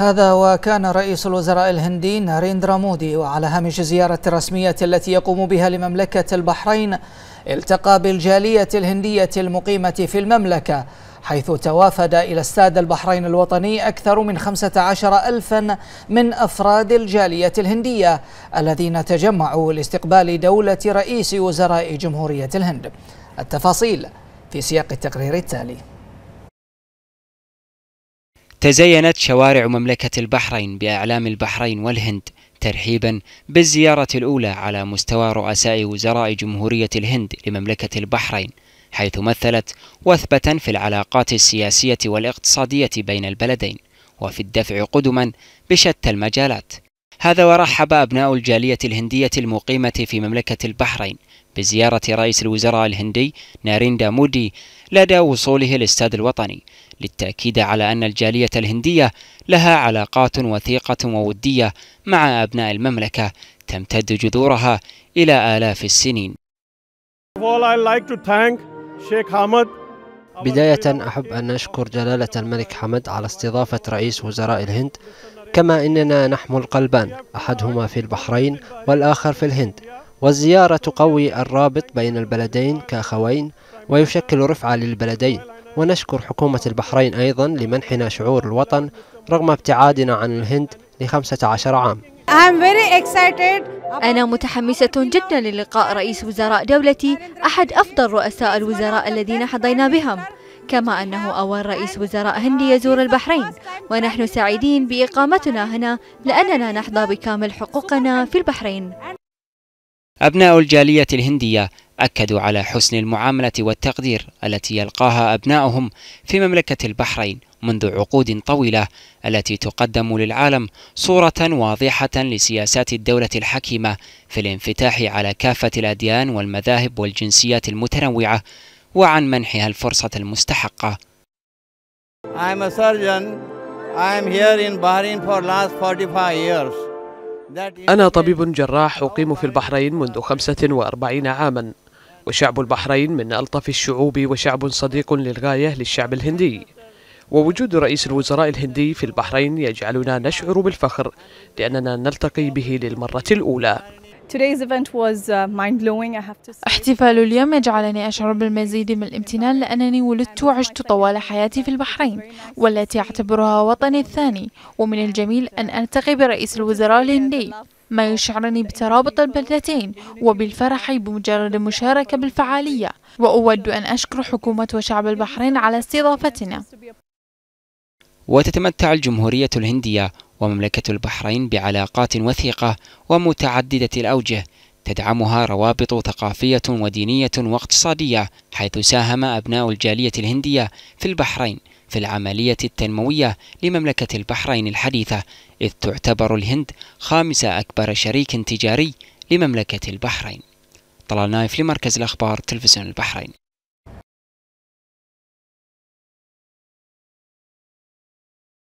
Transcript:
هذا وكان رئيس الوزراء الهندي ناريندرا مودي وعلى هامش زيارة رسمية التي يقوم بها لمملكة البحرين التقى بالجالية الهندية المقيمة في المملكة حيث توافد إلى استاد البحرين الوطني أكثر من 15 ألفا من أفراد الجالية الهندية الذين تجمعوا لاستقبال دولة رئيس وزراء جمهورية الهند التفاصيل في سياق التقرير التالي تزينت شوارع مملكة البحرين بأعلام البحرين والهند ترحيبا بالزيارة الأولى على مستوى رؤساء وزراء جمهورية الهند لمملكة البحرين حيث مثلت وثبة في العلاقات السياسية والاقتصادية بين البلدين وفي الدفع قدما بشتى المجالات هذا ورحب أبناء الجالية الهندية المقيمة في مملكة البحرين بزيارة رئيس الوزراء الهندي ناريندا مودي لدى وصوله الاستاد الوطني للتأكيد على أن الجالية الهندية لها علاقات وثيقة وودية مع أبناء المملكة تمتد جذورها إلى آلاف السنين بداية أحب أن أشكر جلالة الملك حمد على استضافة رئيس وزراء الهند كما أننا نحمل قلبان أحدهما في البحرين والآخر في الهند والزيارة تقوي الرابط بين البلدين كأخوين ويشكل رفعة للبلدين ونشكر حكومة البحرين أيضا لمنحنا شعور الوطن رغم ابتعادنا عن الهند لخمسة عشر عام أنا متحمسة جدا للقاء رئيس وزراء دولتي أحد أفضل رؤساء الوزراء الذين حظينا بهم كما أنه أول رئيس وزراء هندي يزور البحرين ونحن سعيدين بإقامتنا هنا لأننا نحظى بكامل حقوقنا في البحرين أبناء الجالية الهندية أكدوا على حسن المعاملة والتقدير التي يلقاها أبنائهم في مملكة البحرين منذ عقود طويلة التي تقدم للعالم صورة واضحة لسياسات الدولة الحكيمة في الانفتاح على كافة الأديان والمذاهب والجنسيات المتنوعة وعن منحها الفرصة المستحقة I'm a surgeon. I'm here in Bahrain for last 45 years. أنا طبيب جراح أقيم في البحرين منذ 45 عاماً وشعب البحرين من ألطف الشعوب وشعب صديق للغاية للشعب الهندي ووجود رئيس الوزراء الهندي في البحرين يجعلنا نشعر بالفخر لأننا نلتقي به للمرة الأولى Uh, احتفال اليوم جعلني أشعر بالمزيد من الامتنان لأنني ولدت وعشت طوال حياتي في البحرين والتي أعتبرها وطني الثاني ومن الجميل أن ألتقي برئيس الوزراء الهندي ما يشعرني بترابط البلدتين وبالفرح بمجرد المشاركة بالفعالية وأود أن أشكر حكومة وشعب البحرين على استضافتنا وتتمتع الجمهورية الهندية ومملكة البحرين بعلاقات وثيقة ومتعددة الأوجه تدعمها روابط ثقافية ودينية واقتصادية حيث ساهم أبناء الجالية الهندية في البحرين في العملية التنموية لمملكة البحرين الحديثة إذ تعتبر الهند خامس أكبر شريك تجاري لمملكة البحرين طلال نايف لمركز الأخبار تلفزيون البحرين